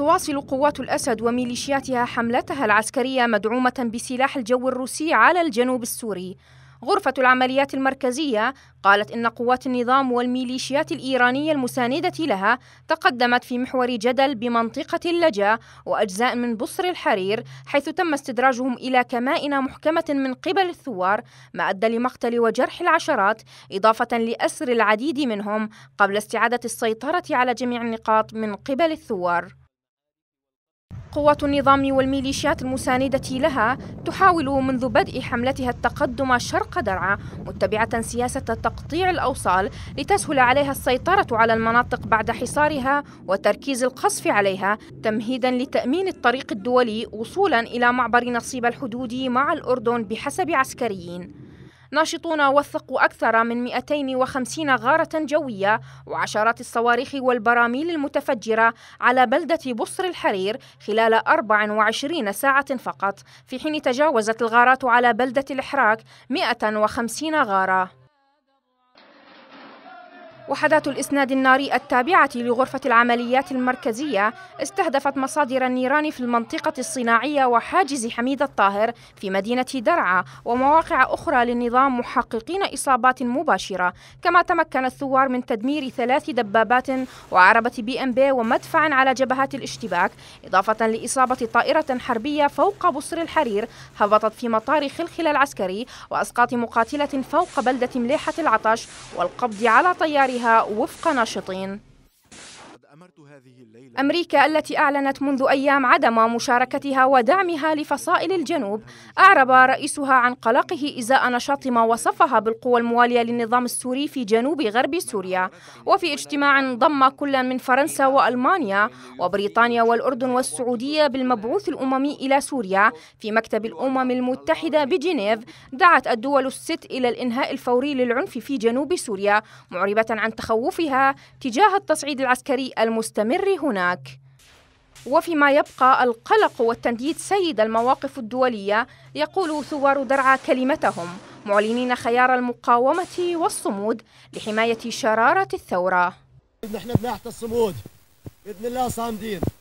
تواصل قوات الأسد وميليشياتها حملتها العسكرية مدعومة بسلاح الجو الروسي على الجنوب السوري غرفة العمليات المركزية قالت إن قوات النظام والميليشيات الإيرانية المساندة لها تقدمت في محور جدل بمنطقة اللجا وأجزاء من بصر الحرير حيث تم استدراجهم إلى كمائن محكمة من قبل الثوار ما أدى لمقتل وجرح العشرات إضافة لأسر العديد منهم قبل استعادة السيطرة على جميع النقاط من قبل الثوار قوات النظام والميليشيات المساندة لها تحاول منذ بدء حملتها التقدم شرق درعا متبعة سياسة تقطيع الأوصال لتسهل عليها السيطرة على المناطق بعد حصارها وتركيز القصف عليها تمهيدا لتأمين الطريق الدولي وصولا إلى معبر نصيب الحدود مع الأردن بحسب عسكريين ناشطون وثقوا أكثر من 250 غارة جوية وعشرات الصواريخ والبراميل المتفجرة على بلدة بصر الحرير خلال 24 ساعة فقط في حين تجاوزت الغارات على بلدة الإحراك 150 غارة وحدات الإسناد الناري التابعة لغرفة العمليات المركزية استهدفت مصادر النيران في المنطقة الصناعية وحاجز حميد الطاهر في مدينة درعا ومواقع أخرى للنظام محققين إصابات مباشرة كما تمكن الثوار من تدمير ثلاث دبابات وعربة بي ام بي ومدفع على جبهات الاشتباك إضافة لإصابة طائرة حربية فوق بصر الحرير هبطت في مطار خلخل العسكري وأسقاط مقاتلة فوق بلدة مليحة العطش والقبض على طيارها وفق ناشطين أمريكا التي أعلنت منذ أيام عدم مشاركتها ودعمها لفصائل الجنوب أعرب رئيسها عن قلقه إزاء نشاط ما وصفها بالقوى الموالية للنظام السوري في جنوب غرب سوريا وفي اجتماع ضم كل من فرنسا وألمانيا وبريطانيا والأردن والسعودية بالمبعوث الأممي إلى سوريا في مكتب الأمم المتحدة بجنيف دعت الدول الست إلى الإنهاء الفوري للعنف في جنوب سوريا معربة عن تخوفها تجاه التصعيد العسكري المستمر هناك وفيما يبقى القلق والتنديد سيد المواقف الدولية يقول ثوار درعا كلمتهم معلنين خيار المقاومة والصمود لحماية شرارة الثورة نحن بناحة الصمود بإذن الله صامدين